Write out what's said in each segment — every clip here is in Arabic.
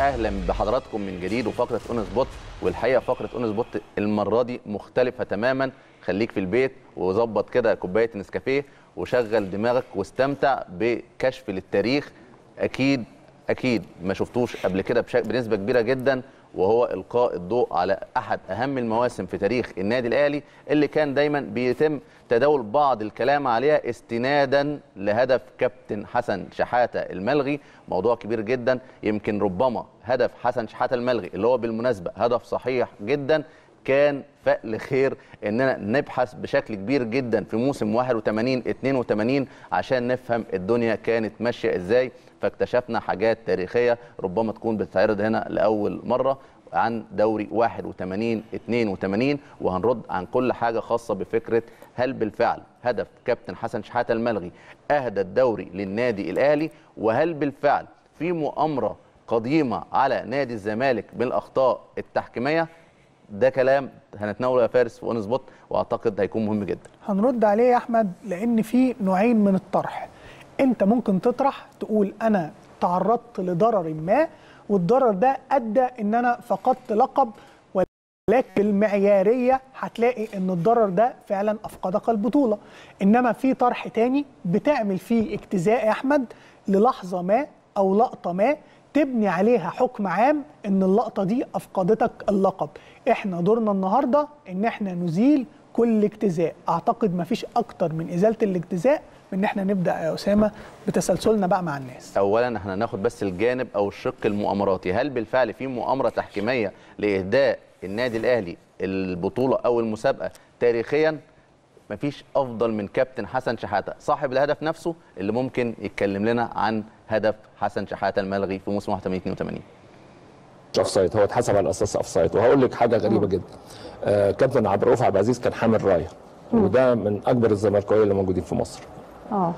اهلا بحضراتكم من جديد وفقره اون سبوت والحقيقه فقره اون سبوت المره دي مختلفه تماما خليك في البيت وظبط كده كوبايه نسكافيه وشغل دماغك واستمتع بكشف للتاريخ اكيد اكيد ما شفتوش قبل كده بنسبه كبيره جدا وهو إلقاء الضوء على أحد أهم المواسم في تاريخ النادي الأهلي اللي كان دايما بيتم تداول بعض الكلام عليها استنادا لهدف كابتن حسن شحاتة الملغي موضوع كبير جدا يمكن ربما هدف حسن شحاتة الملغي اللي هو بالمناسبة هدف صحيح جدا كان فأل خير اننا نبحث بشكل كبير جدا في موسم 81 82 عشان نفهم الدنيا كانت ماشيه ازاي فاكتشفنا حاجات تاريخيه ربما تكون بتتعرض هنا لاول مره عن دوري 81 82 وهنرد عن كل حاجه خاصه بفكره هل بالفعل هدف كابتن حسن شحاته الملغي اهدى الدوري للنادي الاهلي وهل بالفعل في مؤامره قديمه على نادي الزمالك بالاخطاء التحكيميه ده كلام هنتناوله يا فارس في اون سبوت واعتقد هيكون مهم جدا هنرد عليه يا احمد لان في نوعين من الطرح انت ممكن تطرح تقول انا تعرضت لضرر ما والضرر ده ادى ان انا فقدت لقب ولكن بالمعياريه هتلاقي ان الضرر ده فعلا افقدك البطوله انما في طرح تاني بتعمل فيه اجتزاء يا احمد للحظه ما او لقطه ما تبني عليها حكم عام ان اللقطه دي افقدتك اللقب احنا دورنا النهارده ان احنا نزيل كل اجتزاء اعتقد مفيش اكتر من ازاله الاجتزاء ان احنا نبدا يا اسامه بتسلسلنا بقى مع الناس اولا احنا هناخد بس الجانب او الشق المؤامراتي هل بالفعل في مؤامره تحكيميه لاهداء النادي الاهلي البطوله او المسابقه تاريخيا مفيش افضل من كابتن حسن شحاته صاحب الهدف نفسه اللي ممكن يتكلم لنا عن هدف حسن شحاته الملغي في موسم 81 82 اوفسايد هو اتحسب على اساس اوفسايد وهقول لك حاجه غريبه جدا آه كابتن عبد الرؤوف عبد العزيز كان حامل رايه وده من اكبر الزملكاويه اللي موجودين في مصر اه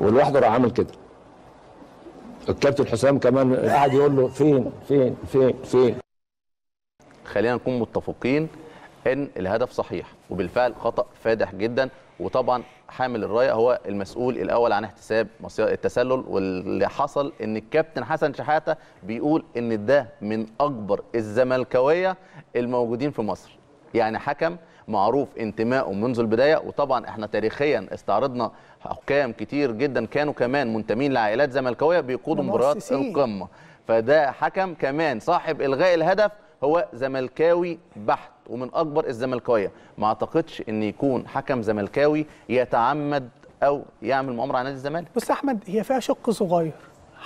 والواحد راح عامل كده الكابتن حسام كمان قاعد يقول له فين فين فين فين خلينا نكون متفقين ان الهدف صحيح وبالفعل خطا فادح جدا وطبعا حامل الرايه هو المسؤول الاول عن احتساب مصير التسلل واللي حصل ان الكابتن حسن شحاته بيقول ان ده من اكبر الزملكاويه الموجودين في مصر يعني حكم معروف انتمائه منذ البدايه وطبعا احنا تاريخيا استعرضنا حكام كتير جدا كانوا كمان منتمين لعائلات زملكاويه بيقودوا مباريات القمه فده حكم كمان صاحب الغاء الهدف هو زملكاوي بحت ومن اكبر الزملكاويه ما اعتقدش ان يكون حكم زملكاوي يتعمد او يعمل مؤامره على نادي الزمالك بص احمد هي فيها شق صغير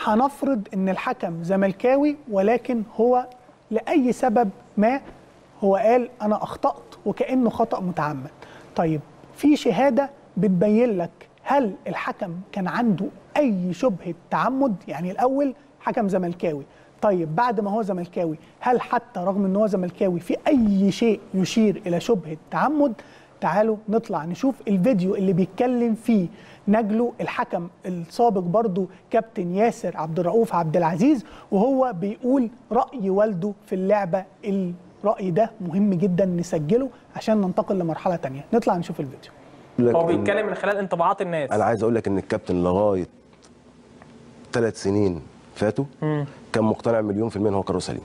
هنفرض ان الحكم زملكاوي ولكن هو لاي سبب ما هو قال انا اخطات وكانه خطا متعمد طيب في شهاده بتبين لك هل الحكم كان عنده اي شبهه تعمد يعني الاول حكم زملكاوي طيب بعد ما هو زملكاوي هل حتى رغم ان هو زملكاوي في اي شيء يشير الى شبهه تعمد تعالوا نطلع نشوف الفيديو اللي بيتكلم فيه نجله الحكم السابق برضه كابتن ياسر عبد الرؤوف عبد العزيز وهو بيقول راي والده في اللعبه اللي الرأي ده مهم جدا نسجله عشان ننتقل لمرحلة تانية نطلع نشوف الفيديو هو بيتكلم من خلال انطباعات الناس انا عايز اقول لك ان الكابتن لغايه ثلاث سنين فاتوا كان مقتنع مليون في الميه ان هو كان سليم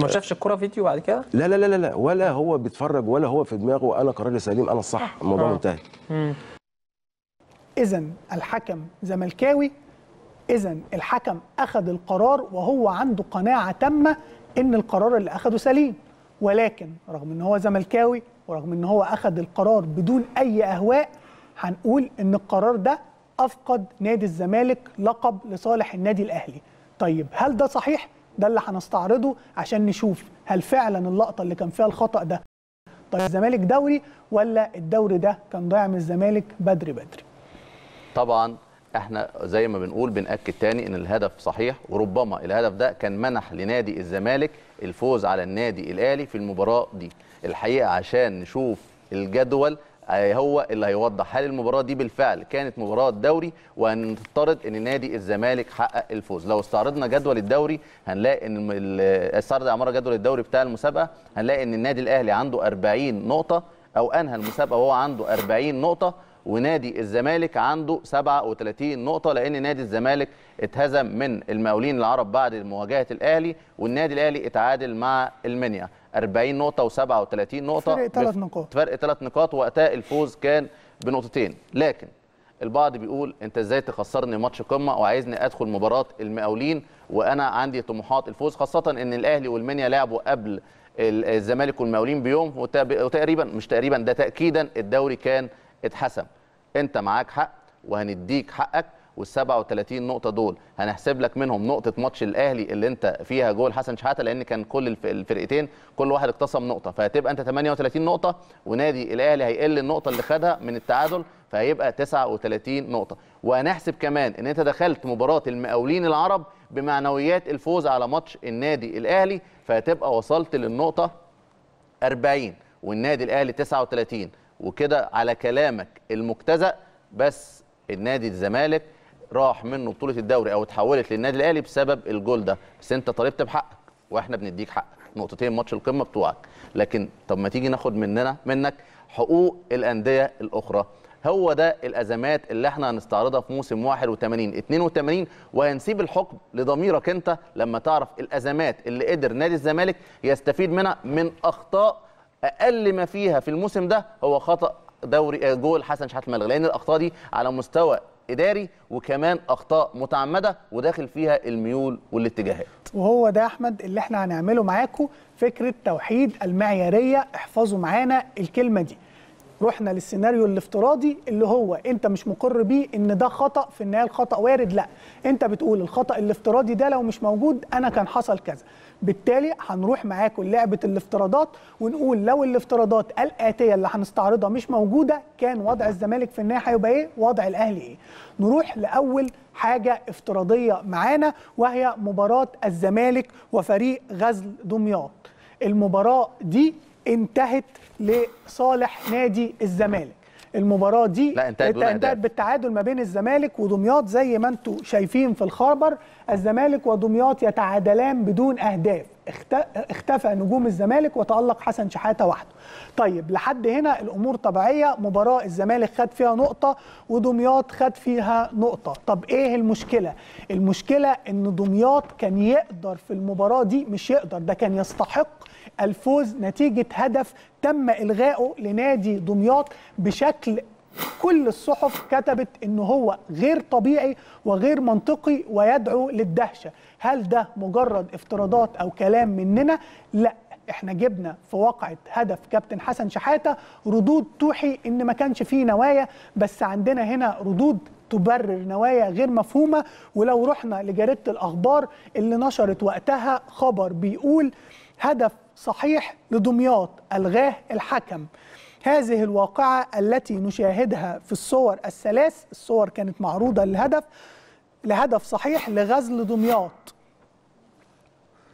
ما شافش الكوره فيديو بعد كده؟ لا لا لا لا ولا هو بيتفرج ولا هو في دماغه انا قراري سليم انا الصح الموضوع منتهي. اذا الحكم زملكاوي اذا الحكم اخذ القرار وهو عنده قناعه تامه ان القرار اللي اخذه سليم ولكن رغم ان هو زملكاوي ورغم ان هو اخذ القرار بدون اي اهواء هنقول ان القرار ده افقد نادي الزمالك لقب لصالح النادي الاهلي طيب هل ده صحيح ده اللي هنستعرضه عشان نشوف هل فعلا اللقطه اللي كان فيها الخطا ده طيب الزمالك دوري ولا الدوري ده كان ضايع من الزمالك بدري بدري طبعا احنا زي ما بنقول بنأكد تاني ان الهدف صحيح وربما الهدف ده كان منح لنادي الزمالك الفوز على النادي الاهلي في المباراه دي الحقيقه عشان نشوف الجدول آه، هو اللي هيوضح هل المباراه دي بالفعل كانت مباراه دوري وهنفترض ان نادي الزمالك حقق الفوز لو استعرضنا جدول الدوري هنلاقي ان آه، استعرض عماره جدول الدوري بتاع المسابقه هنلاقي ان النادي الاهلي عنده 40 نقطه او انهى المسابقه وهو عنده 40 نقطه ونادي الزمالك عنده 37 نقطه لان نادي الزمالك اتهزم من المقاولين العرب بعد مواجهه الاهلي والنادي الاهلي اتعادل مع المنيا 40 نقطه و37 نقطه فرق ثلاث نقاط فرق ثلاث نقاط وقتها الفوز كان بنقطتين لكن البعض بيقول انت ازاي تخسرني ماتش قمه وعايزني ادخل مباراه المقاولين وانا عندي طموحات الفوز خاصه ان الاهلي والمنيا لعبوا قبل الزمالك والمقاولين بيوم وتقريبا مش تقريبا ده تاكيدا الدوري كان اتحسم انت معاك حق وهنديك حقك وال 37 نقطه دول هنحسب لك منهم نقطه ماتش الاهلي اللي انت فيها جول حسن شحاته لان كان كل الفرقتين كل واحد اقتسم نقطه فهتبقى انت 38 نقطه ونادي الاهلي هيقل النقطه اللي خدها من التعادل فهيبقى 39 نقطه وهنحسب كمان ان انت دخلت مباراه المقاولين العرب بمعنويات الفوز على ماتش النادي الاهلي فهتبقى وصلت للنقطه 40 والنادي الاهلي 39 وكده على كلامك المجتزأ بس النادي الزمالك راح منه بطوله الدوري او اتحولت للنادي الاهلي بسبب الجول ده بس انت طالبت بحقك واحنا بنديك حقك نقطتين ماتش القمه بتوعك لكن طب ما تيجي ناخد مننا منك حقوق الانديه الاخرى هو ده الازمات اللي احنا هنستعرضها في موسم 81 82 وهنسيب الحكم لضميرك انت لما تعرف الازمات اللي قدر نادي الزمالك يستفيد منها من اخطاء اقل ما فيها في الموسم ده هو خطا دوري آه، جول حسن شحات الملغي لان الاخطاء دي على مستوى اداري وكمان اخطاء متعمده وداخل فيها الميول والاتجاهات وهو ده احمد اللي احنا هنعمله معاكم فكره توحيد المعياريه احفظوا معانا الكلمه دي رحنا للسيناريو الافتراضي اللي هو انت مش مقر بيه ان ده خطا في النهايه الخطا وارد لا انت بتقول الخطا الافتراضي ده لو مش موجود انا كان حصل كذا بالتالي هنروح معاكم لعبه الافتراضات ونقول لو الافتراضات الاتيه اللي هنستعرضها مش موجوده كان وضع الزمالك في النهايه هيبقى ايه وضع الاهلي ايه نروح لاول حاجه افتراضيه معانا وهي مباراه الزمالك وفريق غزل دمياط المباراه دي انتهت لصالح نادي الزمالك المباراه دي لا انتهت, انتهت بالتعادل ما بين الزمالك ودمياط زي ما انتم شايفين في الخبر الزمالك ودمياط يتعادلان بدون اهداف اختفى نجوم الزمالك وتألق حسن شحاته وحده طيب لحد هنا الامور طبيعيه مباراه الزمالك خد فيها نقطه ودمياط خد فيها نقطه طب ايه المشكله المشكله ان دمياط كان يقدر في المباراه دي مش يقدر ده كان يستحق الفوز نتيجه هدف تم الغائه لنادي دمياط بشكل كل الصحف كتبت أنه هو غير طبيعي وغير منطقي ويدعو للدهشه هل ده مجرد افتراضات او كلام مننا لا احنا جبنا في واقعة هدف كابتن حسن شحاتة ردود توحي ان ما كانش فيه نوايا بس عندنا هنا ردود تبرر نوايا غير مفهومة ولو رحنا لجريدة الأخبار اللي نشرت وقتها خبر بيقول هدف صحيح لدمياط ألغاه الحكم هذه الواقعة التي نشاهدها في الصور الثلاث الصور كانت معروضة للهدف لهدف صحيح لغزل دمياط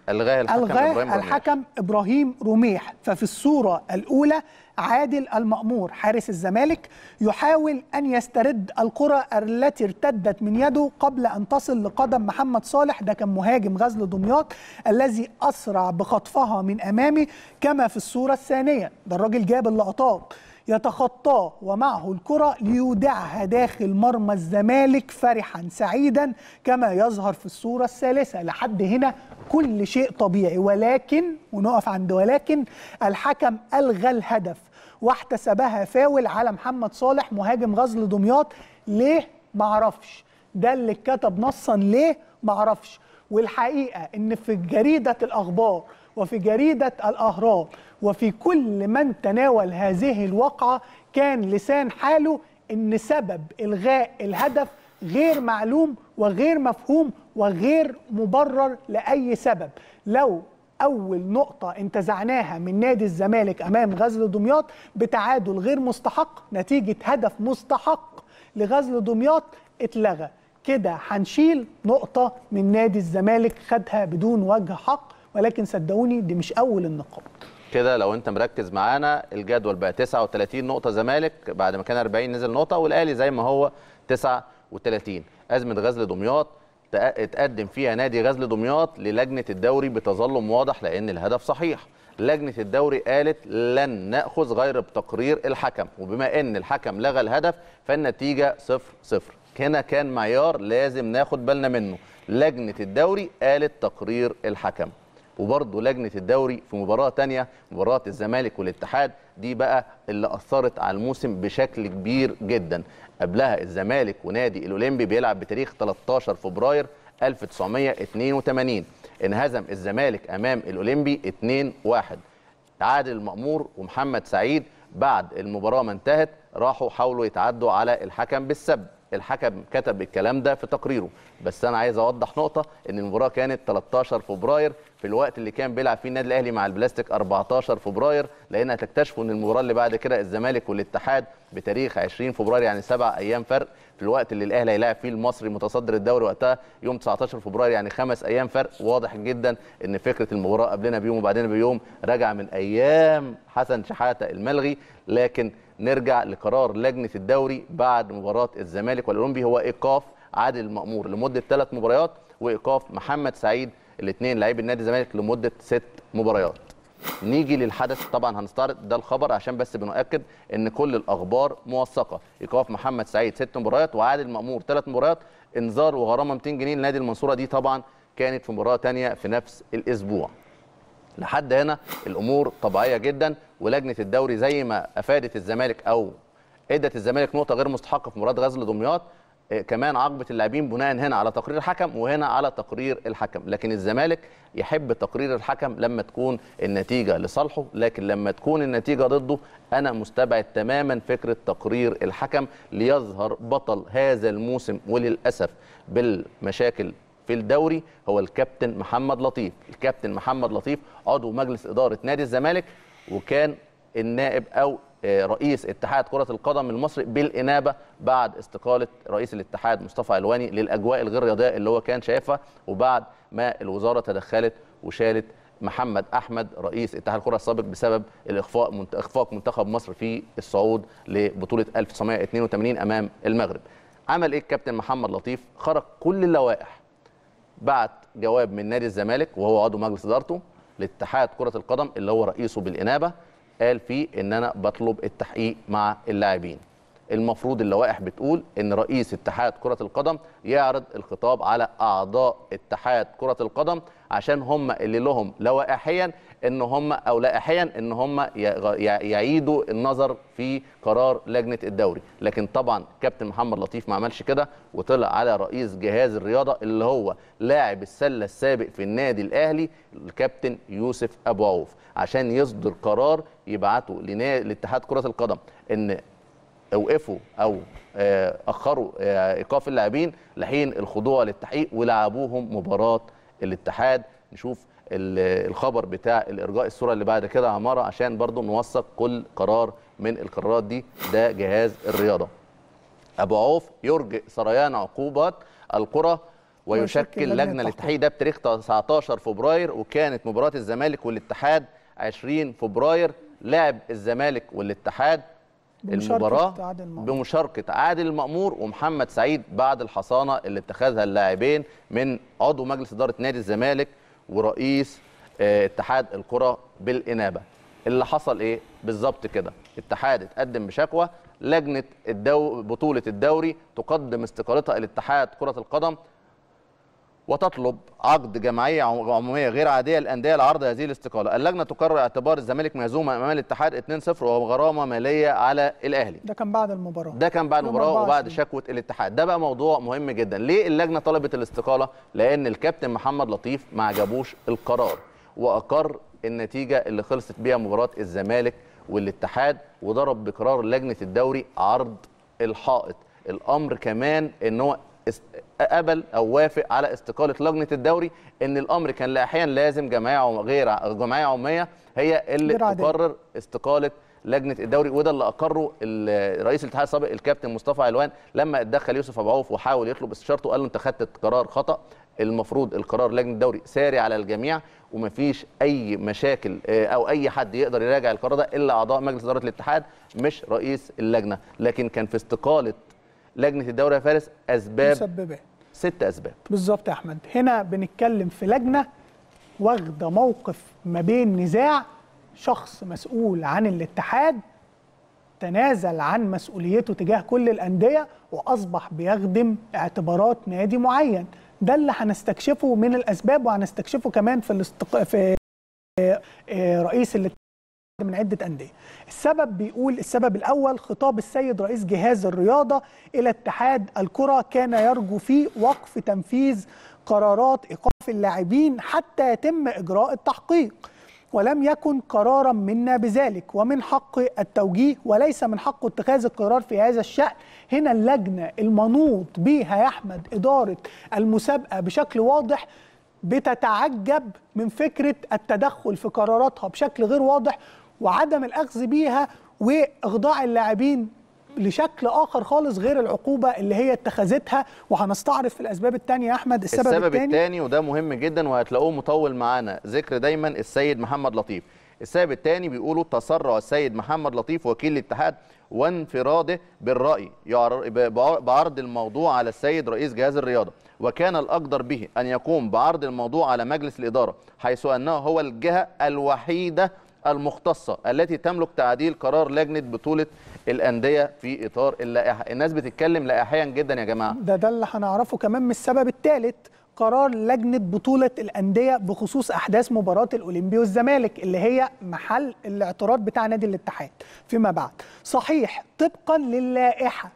ألغاه الحكم, ألغاه إبراهيم, الحكم رميح. إبراهيم رميح ففي الصورة الأولى عادل المأمور حارس الزمالك يحاول أن يسترد الكرة التي ارتدت من يده قبل أن تصل لقدم محمد صالح ده كان مهاجم غزل دمياط الذي أسرع بخطفها من أمامه كما في الصورة الثانية ده الراجل جاب اللقطات يتخطاه ومعه الكرة ليودعها داخل مرمى الزمالك فرحا سعيدا كما يظهر في الصورة الثالثة لحد هنا كل شيء طبيعي ولكن ونقف عند ولكن الحكم ألغى الهدف واحتسبها فاول على محمد صالح مهاجم غزل دمياط ليه معرفش ده اللي اتكتب نصا ليه معرفش والحقيقه ان في جريده الاخبار وفي جريده الاهرام وفي كل من تناول هذه الواقعه كان لسان حاله ان سبب الغاء الهدف غير معلوم وغير مفهوم وغير مبرر لاي سبب لو اول نقطه انتزعناها من نادي الزمالك امام غزل دمياط بتعادل غير مستحق نتيجه هدف مستحق لغزل دمياط اتلغى كده هنشيل نقطه من نادي الزمالك خدها بدون وجه حق ولكن صدقوني دي مش اول النقاط كده لو انت مركز معانا الجدول بقى 39 نقطه زمالك بعد ما كان 40 نزل نقطه والاهلي زي ما هو 39 ازمه غزل دمياط تقدم فيها نادي غزل دمياط للجنه الدوري بتظلم واضح لان الهدف صحيح لجنه الدوري قالت لن ناخذ غير بتقرير الحكم وبما ان الحكم لغى الهدف فالنتيجه صفر صفر هنا كان معيار لازم ناخد بالنا منه لجنه الدوري قالت تقرير الحكم وبرضه لجنه الدوري في مباراه تانية مباراه الزمالك والاتحاد دي بقى اللي اثرت على الموسم بشكل كبير جدا قبلها الزمالك ونادي الاولمبي بيلعب بتاريخ 13 فبراير 1982 انهزم الزمالك امام الاولمبي 2-1 تعادل المأمور ومحمد سعيد بعد المباراه ما انتهت راحوا حاولوا يتعدوا على الحكم بالسب الحكم كتب الكلام ده في تقريره بس انا عايز اوضح نقطه ان المباراه كانت 13 فبراير في الوقت اللي كان بيلعب فيه النادي الاهلي مع البلاستيك 14 فبراير لان هتكتشفوا ان المباراه اللي بعد كده الزمالك والاتحاد بتاريخ 20 فبراير يعني سبع ايام فرق في الوقت اللي الاهلي هيلاعب فيه المصري متصدر الدوري وقتها يوم 19 فبراير يعني خمس ايام فرق واضح جدا ان فكره المباراه قبلنا بيوم وبعدين بيوم راجعه من ايام حسن شحاته الملغي لكن نرجع لقرار لجنه الدوري بعد مباراه الزمالك والاولمبي هو ايقاف عادل مامور لمده ثلاث مباريات وايقاف محمد سعيد الاثنين لعيب النادي الزمالك لمده ست مباريات. نيجي للحدث طبعا هنستعرض ده الخبر عشان بس بنؤكد ان كل الاخبار موثقه ايقاف محمد سعيد ست مباريات وعادل مامور ثلاث مباريات انذار وغرامه 200 جنيه لنادي المنصوره دي طبعا كانت في مباراه ثانيه في نفس الاسبوع. لحد هنا الامور طبيعيه جدا ولجنه الدوري زي ما افادت الزمالك او ادت الزمالك نقطه غير مستحقه في مباراه غزل دمياط آه، كمان عقبه اللاعبين بناء هنا على تقرير الحكم وهنا على تقرير الحكم لكن الزمالك يحب تقرير الحكم لما تكون النتيجه لصالحه لكن لما تكون النتيجه ضده انا مستبعد تماما فكره تقرير الحكم ليظهر بطل هذا الموسم وللاسف بالمشاكل في الدوري هو الكابتن محمد لطيف الكابتن محمد لطيف عضو مجلس إدارة نادي الزمالك وكان النائب أو آه، رئيس اتحاد كرة القدم المصري بالإنابة بعد استقالة رئيس الاتحاد مصطفى علواني للأجواء الغير رياضية اللي هو كان شايفها وبعد ما الوزارة تدخلت وشالت محمد احمد رئيس اتحاد الكره السابق بسبب الاخفاق اخفاق منتخب مصر في الصعود لبطوله 1982 امام المغرب عمل ايه الكابتن محمد لطيف خرق كل اللوائح بعت جواب من نادي الزمالك وهو عضو مجلس ادارته لاتحاد كره القدم اللي هو رئيسه بالانابه قال فيه ان انا بطلب التحقيق مع اللاعبين المفروض اللوائح بتقول ان رئيس اتحاد كره القدم يعرض الخطاب على اعضاء اتحاد كره القدم عشان هم اللي لهم لوائحيا ان هم او لائحيا ان هم يعيدوا النظر في قرار لجنه الدوري لكن طبعا كابتن محمد لطيف ما عملش كده وطلع على رئيس جهاز الرياضه اللي هو لاعب السله السابق في النادي الاهلي الكابتن يوسف ابو عوف عشان يصدر قرار يبعته لاتحاد كره القدم ان اوقفوا او آه، اخروا آه، ايقاف اللاعبين لحين الخضوع للتحقيق ولعبوهم مباراه الاتحاد نشوف الخبر بتاع الارجاء الصوره اللي بعد كده يا عماره عشان برضو نوثق كل قرار من القرارات دي ده جهاز الرياضه ابو عوف يرجئ سريان عقوبات القرى ويشكل لجنه للتحقيق ده بتاريخ 19 فبراير وكانت مباراه الزمالك والاتحاد 20 فبراير لعب الزمالك والاتحاد المباراه عادل بمشاركه عادل المأمور ومحمد سعيد بعد الحصانه اللي اتخذها اللاعبين من عضو مجلس اداره نادي الزمالك ورئيس آه، اتحاد الكره بالانابه اللي حصل ايه بالظبط كده اتحاد اتقدم بشكوى لجنه الدو... بطوله الدوري تقدم استقالتها الاتحاد كره القدم وتطلب عقد جمعيه عموميه غير عاديه للانديه لعرض هذه الاستقاله، اللجنه تقرر اعتبار الزمالك مهزومه امام الاتحاد 2-0 وغرامه ماليه على الاهلي. ده كان بعد المباراه. ده كان بعد المباراه وبعد شكوى الاتحاد، ده بقى موضوع مهم جدا، ليه اللجنه طلبت الاستقاله؟ لان الكابتن محمد لطيف ما عجبوش القرار واقر النتيجه اللي خلصت بيها مباراه الزمالك والاتحاد وضرب بقرار لجنه الدوري عرض الحائط، الامر كمان ان هو قبل او وافق على استقاله لجنه الدوري ان الامر كان لاحيا لازم جمعيه غير جمعيه عموميه هي اللي تقرر استقاله لجنه الدوري وده اللي اقره رئيس الاتحاد السابق الكابتن مصطفى علوان لما اتدخل يوسف ابو عوف وحاول يطلب استشارته قال له انت خدت قرار خطا المفروض القرار لجنه الدوري ساري على الجميع ومفيش اي مشاكل آه، او اي حد يقدر يراجع القرار ده الا اعضاء مجلس اداره الاتحاد مش رئيس اللجنه لكن كان في استقاله لجنه الدوري يا فارس اسباب مسببه ست اسباب بالظبط يا احمد هنا بنتكلم في لجنه واخده موقف ما بين نزاع شخص مسؤول عن الاتحاد تنازل عن مسؤوليته تجاه كل الانديه واصبح بيخدم اعتبارات نادي معين ده اللي هنستكشفه من الاسباب وهنستكشفه كمان في الاستق... في آه، آه، رئيس الاتحاد من عدة أندية السبب بيقول السبب الأول خطاب السيد رئيس جهاز الرياضة إلى اتحاد الكرة كان يرجو فيه وقف تنفيذ قرارات إيقاف اللاعبين حتى يتم إجراء التحقيق ولم يكن قرارا منا بذلك ومن حق التوجيه وليس من حق اتخاذ القرار في هذا الشأن هنا اللجنة المنوط بها يا أحمد إدارة المسابقة بشكل واضح بتتعجب من فكره التدخل في قراراتها بشكل غير واضح وعدم الاخذ بيها واخضاع اللاعبين لشكل اخر خالص غير العقوبه اللي هي اتخذتها وهنستعرف الاسباب الثانيه يا احمد السبب, السبب الثاني وده مهم جدا وهتلاقوه مطول معانا ذكر دايما السيد محمد لطيف السبب الثاني بيقولوا تسرع السيد محمد لطيف وكيل الاتحاد وانفراده بالرأي بعرض الموضوع على السيد رئيس جهاز الرياضة وكان الأقدر به أن يقوم بعرض الموضوع على مجلس الإدارة حيث أنه هو الجهة الوحيدة المختصة التي تملك تعديل قرار لجنة بطولة الأندية في إطار اللائحة الناس بتتكلم لائحيا جدا يا جماعة ده ده اللي هنعرفه كمان من السبب الثالث قرار لجنة بطولة الأندية بخصوص أحداث مباراة الأولمبي والزمالك اللي هي محل الاعتراض بتاع نادي الاتحاد فيما بعد صحيح طبقا للائحة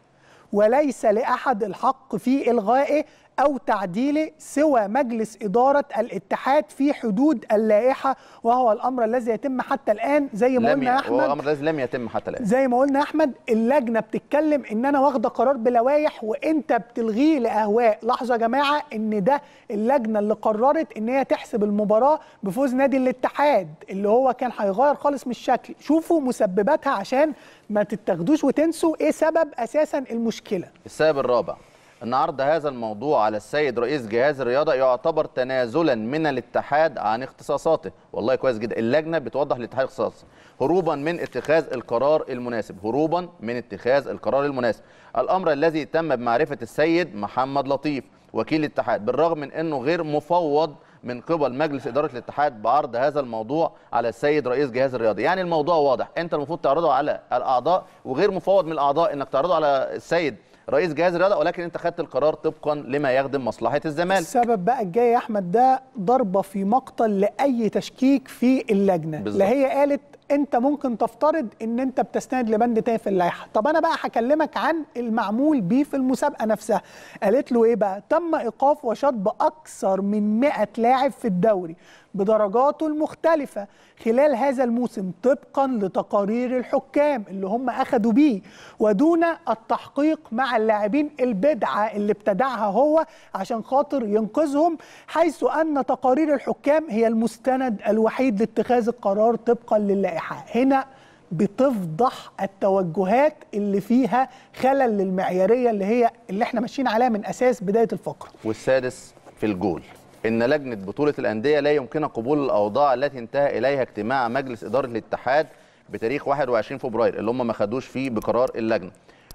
وليس لأحد الحق في إلغائه أو تعديله سوى مجلس إدارة الاتحاد في حدود اللائحة وهو الأمر الذي يتم حتى الآن زي ما قلنا يا أحمد هو الأمر الذي لم يتم حتى الآن زي ما قلنا يا أحمد اللجنة بتتكلم إن أنا واخدة قرار بلوايح وأنت بتلغيه لأهواء لحظة يا جماعة إن ده اللجنة اللي قررت إن هي تحسب المباراة بفوز نادي الاتحاد اللي هو كان هيغير خالص من الشكل شوفوا مسبباتها عشان ما تتاخدوش وتنسوا إيه سبب أساسا المشكلة السبب الرابع النهارده هذا الموضوع على السيد رئيس جهاز الرياضه يعتبر تنازلا من الاتحاد عن اختصاصاته والله كويس جدا اللجنه بتوضح الاتحاد اختصاصه هروبا من اتخاذ القرار المناسب هروبا من اتخاذ القرار المناسب الامر الذي تم بمعرفه السيد محمد لطيف وكيل الاتحاد بالرغم من انه غير مفوض من قبل مجلس اداره الاتحاد بعرض هذا الموضوع على السيد رئيس جهاز الرياضه، يعني الموضوع واضح انت المفروض تعرضه على الاعضاء وغير مفوض من الاعضاء انك تعرضه على السيد رئيس جهاز الرياضه ولكن انت خدت القرار طبقا لما يخدم مصلحه الزمالك السبب بقى الجاي يا احمد ده ضربه في مقتل لاي تشكيك في اللجنه بالزبط. لا هي قالت انت ممكن تفترض ان انت بتستند لبند تاني في اللائحه طب انا بقى هكلمك عن المعمول بيه في المسابقه نفسها قالت له ايه بقى تم ايقاف وشطب اكثر من 100 لاعب في الدوري بدرجاته المختلفة خلال هذا الموسم طبقا لتقارير الحكام اللي هم أخذوا بيه ودون التحقيق مع اللاعبين البدعة اللي ابتدعها هو عشان خاطر ينقذهم حيث أن تقارير الحكام هي المستند الوحيد لاتخاذ القرار طبقا للائحة هنا بتفضح التوجهات اللي فيها خلل للمعياريه اللي هي اللي احنا ماشيين عليها من اساس بدايه الفقره والسادس في الجول ان لجنه بطوله الانديه لا يمكنها قبول الاوضاع التي انتهى اليها اجتماع مجلس اداره الاتحاد بتاريخ 21 فبراير اللي هم ما خدوش فيه بقرار اللجنه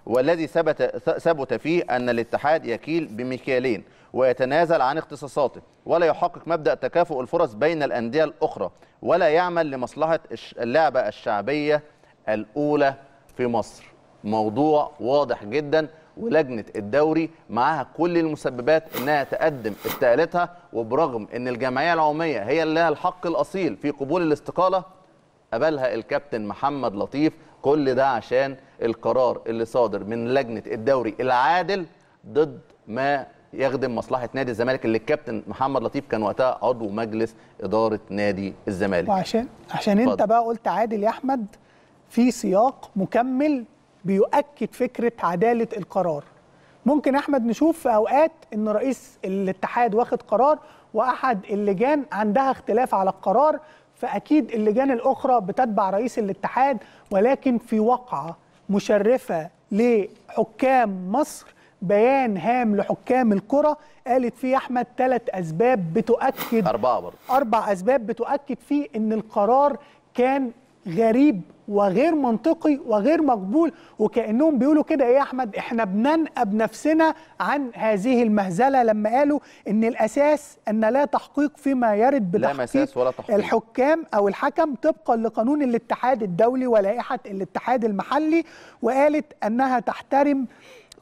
والذي ثبت ثبت فيه ان الاتحاد يكيل بمكيالين ويتنازل عن اختصاصاته ولا يحقق مبدا تكافؤ الفرص بين الانديه الاخرى ولا يعمل لمصلحه اللعبه الشعبيه الاولى في مصر موضوع واضح جدا ولجنه الدوري معاها كل المسببات انها تقدم استقالتها وبرغم ان الجمعيه العموميه هي اللي لها الحق الاصيل في قبول الاستقاله قبلها الكابتن محمد لطيف كل ده عشان القرار اللي صادر من لجنه الدوري العادل ضد ما يخدم مصلحه نادي الزمالك اللي الكابتن محمد لطيف كان وقتها عضو مجلس اداره نادي الزمالك وعشان عشان انت بقى قلت عادل يا احمد في سياق مكمل بيؤكد فكره عداله القرار ممكن احمد نشوف في اوقات ان رئيس الاتحاد واخد قرار واحد اللجان عندها اختلاف على القرار فاكيد اللجان الاخرى بتتبع رئيس الاتحاد ولكن في وقعه مشرفه لحكام مصر بيان هام لحكام الكرة قالت فيه أحمد ثلاث أسباب بتؤكد أربعة برضه أربع أسباب بتؤكد فيه إن القرار كان غريب وغير منطقي وغير مقبول وكانهم بيقولوا كده ايه يا احمد احنا بننأى بنفسنا عن هذه المهزله لما قالوا ان الاساس ان لا تحقيق فيما يرد بتحقيق ولا تحقيق. الحكام او الحكم طبقا لقانون الاتحاد الدولي ولائحه الاتحاد المحلي وقالت انها تحترم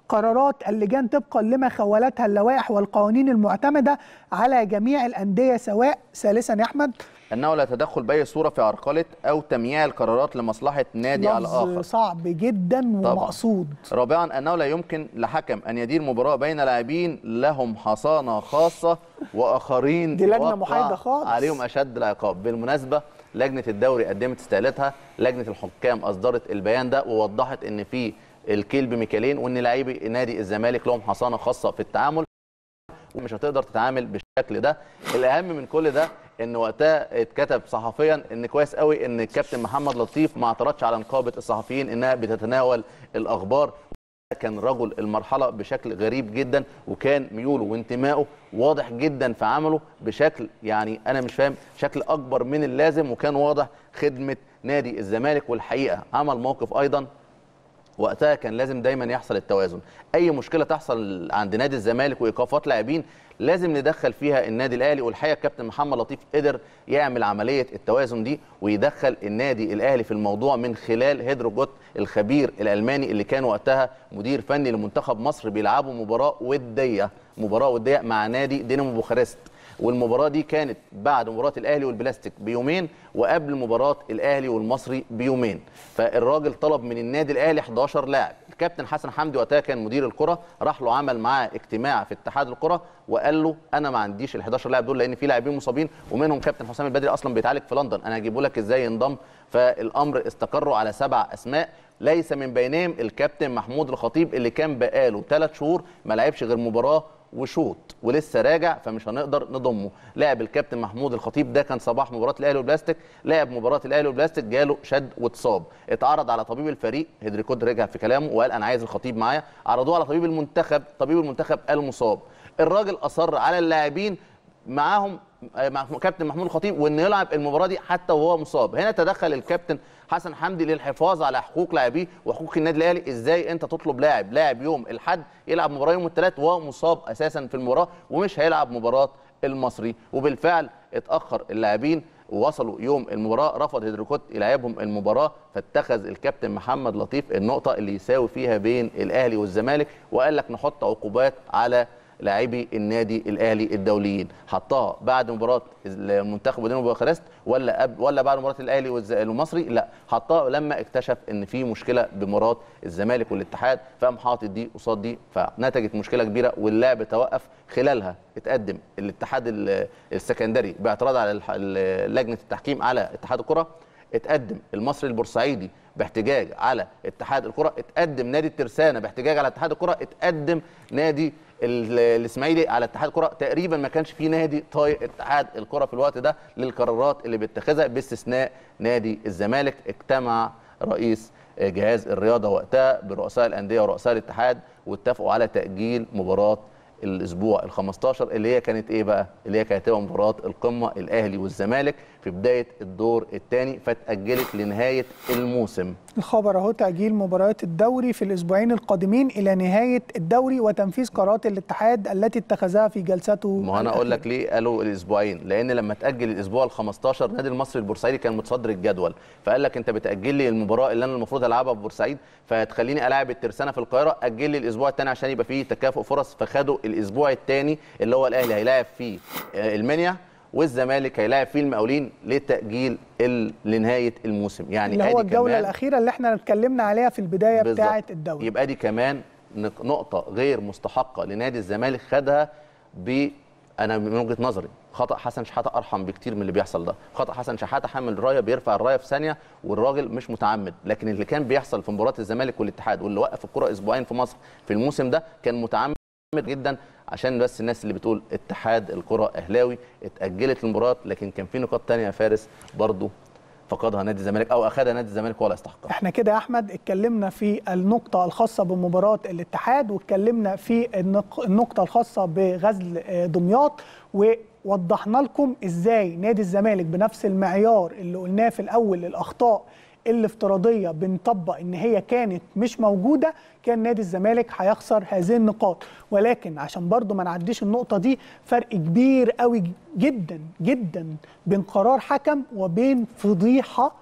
قرارات اللجان طبقا لما خولتها اللوائح والقوانين المعتمده على جميع الانديه سواء ثالثا يا احمد انه لا تدخل باي صوره في عرقله او تمييع القرارات لمصلحه نادي على الاخر صعب جدا ومقصود رابعا انه لا يمكن لحكم ان يدير مباراه بين لاعبين لهم حصانه خاصه واخرين دي لجنه محايده خالص عليهم اشد العقاب بالمناسبه لجنه الدوري قدمت استقالتها لجنه الحكام اصدرت البيان ده ووضحت ان في الكيل بميكالين وان لاعبي نادي الزمالك لهم حصانه خاصه في التعامل ومش هتقدر تتعامل بالشكل ده الاهم من كل ده ان وقتها اتكتب صحفيا ان كويس قوي ان الكابتن محمد لطيف ما اعترضش على نقابه الصحفيين انها بتتناول الاخبار كان رجل المرحله بشكل غريب جدا وكان ميوله وانتمائه واضح جدا في عمله بشكل يعني انا مش فاهم شكل اكبر من اللازم وكان واضح خدمه نادي الزمالك والحقيقه عمل موقف ايضا وقتها كان لازم دايما يحصل التوازن اي مشكله تحصل عند نادي الزمالك وايقافات لاعبين لازم ندخل فيها النادي الاهلي والحقيقه الكابتن محمد لطيف قدر يعمل عمليه التوازن دي ويدخل النادي الاهلي في الموضوع من خلال هيدرو جوت الخبير الالماني اللي كان وقتها مدير فني لمنتخب مصر بيلعبوا مباراه وديه مباراه وديه مع نادي دينامو بوخارست والمباراه دي كانت بعد مباراه الاهلي والبلاستيك بيومين وقبل مباراه الاهلي والمصري بيومين فالراجل طلب من النادي الاهلي 11 لاعب الكابتن حسن حمدي وقتها كان مدير الكره راح له عمل معاه اجتماع في اتحاد الكره وقال له انا ما عنديش ال 11 لاعب دول لان في لاعبين مصابين ومنهم كابتن حسام البدري اصلا بيتعالج في لندن انا هجيبه لك ازاي ينضم فالامر استقروا على سبع اسماء ليس من بينهم الكابتن محمود الخطيب اللي كان بقاله ثلاث شهور ما لعبش غير مباراه وشوط ولسه راجع فمش هنقدر نضمه لعب الكابتن محمود الخطيب ده كان صباح مباراه الاهلي والبلاستيك لعب مباراه الاهلي والبلاستيك جاله شد واتصاب اتعرض على طبيب الفريق هيدريكود رجع في كلامه وقال انا عايز الخطيب معايا عرضوه على طبيب المنتخب طبيب المنتخب قال مصاب الراجل اصر على اللاعبين معاهم مع كابتن محمود الخطيب وانه يلعب المباراه دي حتى وهو مصاب هنا تدخل الكابتن حسن حمدي للحفاظ على حقوق لاعبيه وحقوق النادي الاهلي ازاي انت تطلب لاعب لاعب يوم الاحد يلعب مباراه يوم الثلاث ومصاب اساسا في المباراه ومش هيلعب مباراه المصري وبالفعل اتاخر اللاعبين ووصلوا يوم المباراه رفض هيدروكوت يلعبهم المباراه فاتخذ الكابتن محمد لطيف النقطه اللي يساوي فيها بين الاهلي والزمالك وقال لك نحط عقوبات على لاعبي النادي الاهلي الدوليين حطها بعد مباراه المنتخب ودينامو بوخارست ولا أب ولا بعد مباراه الاهلي والمصري لا حطها لما اكتشف ان في مشكله بمباراه الزمالك والاتحاد فقام حاطط دي قصاد دي فنتجت مشكله كبيره واللعب توقف خلالها اتقدم الاتحاد السكندري باعتراض على لجنه التحكيم على اتحاد الكره اتقدم المصري البورسعيدي باحتجاج على اتحاد الكره اتقدم نادي الترسانه باحتجاج على اتحاد الكره اتقدم نادي الاسماعيلي على اتحاد الكره تقريبا ما كانش في نادي طايق اتحاد الكره في الوقت ده للقرارات اللي بيتخذها باستثناء نادي الزمالك اجتمع رئيس جهاز الرياضه وقتها برؤساء الانديه ورؤساء الاتحاد واتفقوا على تاجيل مباراه الاسبوع ال 15 اللي هي كانت ايه بقى؟ اللي هي كانت مباراه القمه الاهلي والزمالك في بدايه الدور الثاني فتاجلت لنهايه الموسم. الخبر اهو تاجيل مباريات الدوري في الاسبوعين القادمين الى نهايه الدوري وتنفيذ قرارات الاتحاد التي اتخذها في جلسته ما انا اقول لك ليه قالوا الاسبوعين لان لما تاجل الاسبوع ال15 نادي المصري البورسعيدي كان متصدر الجدول فقال لك انت بتاجل لي المباراه اللي انا المفروض العبها في بورسعيد فتخليني العب الترسانه في القاهره اجل لي الاسبوع الثاني عشان يبقى فيه تكافؤ فرص فخدوا الاسبوع الثاني اللي هو الاهلي هيلاعب فيه آه، المنيا والزمالك هيلاعب فيه المقاولين لتاجيل لنهايه الموسم يعني اللي هو الجوله الاخيره اللي احنا اتكلمنا عليها في البدايه بتاعه الدوري يبقى دي كمان نقطه غير مستحقه لنادي الزمالك خدها ب انا من وجهه نظري خطا حسن شحاته ارحم بكتير من اللي بيحصل ده خطا حسن شحاته حامل الرايه بيرفع الرايه في ثانيه والراجل مش متعمد لكن اللي كان بيحصل في مباراه الزمالك والاتحاد واللي وقف الكره اسبوعين في مصر في الموسم ده كان متعمد جدا عشان بس الناس اللي بتقول اتحاد الكرة اهلاوي اتاجلت المباراه لكن كان في نقاط ثانيه يا فارس برضه فقدها نادي الزمالك او اخذها نادي الزمالك ولا يستحقها احنا كده يا احمد اتكلمنا في النقطه الخاصه بمباراه الاتحاد واتكلمنا في النقطه الخاصه بغزل آه، دمياط و وضحنا لكم ازاي نادي الزمالك بنفس المعيار اللي قلناه في الاول الاخطاء الافتراضيه بنطبق ان هي كانت مش موجوده كان نادي الزمالك هيخسر هذه النقاط ولكن عشان برضو ما نعديش النقطه دي فرق كبير قوي جدا جدا بين قرار حكم وبين فضيحه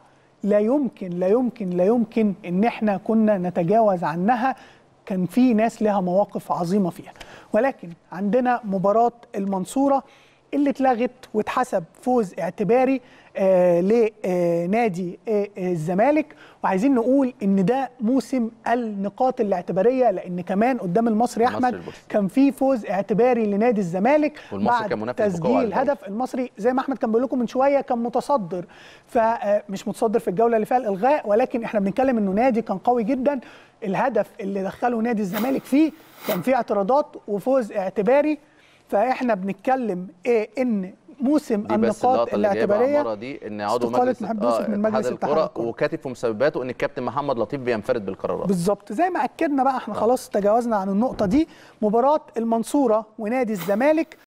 لا يمكن لا يمكن لا يمكن ان احنا كنا نتجاوز عنها كان في ناس لها مواقف عظيمه فيها ولكن عندنا مباراه المنصوره اللي اتلغت واتحسب فوز اعتباري آه، لنادي آه، آه، الزمالك وعايزين نقول ان ده موسم النقاط الاعتباريه لان كمان قدام المصري يا احمد كان في فوز اعتباري لنادي الزمالك بعد كان تسجيل هدف المصري زي ما احمد كان بيقول لكم من شويه كان متصدر فمش متصدر في الجوله اللي فيها الالغاء ولكن احنا بنتكلم انه نادي كان قوي جدا الهدف اللي دخله نادي الزمالك فيه كان فيه اعتراضات وفوز اعتباري فاحنا بنتكلم ايه ان موسم النقاط الاعتباريه المره دي ان عضو مجلس محمد يوسف آه من مجلس وكاتب في مسبباته ان الكابتن محمد لطيف بينفرد بالقرارات بالظبط زي ما اكدنا بقى احنا آه. خلاص تجاوزنا عن النقطه دي مباراه المنصوره ونادي الزمالك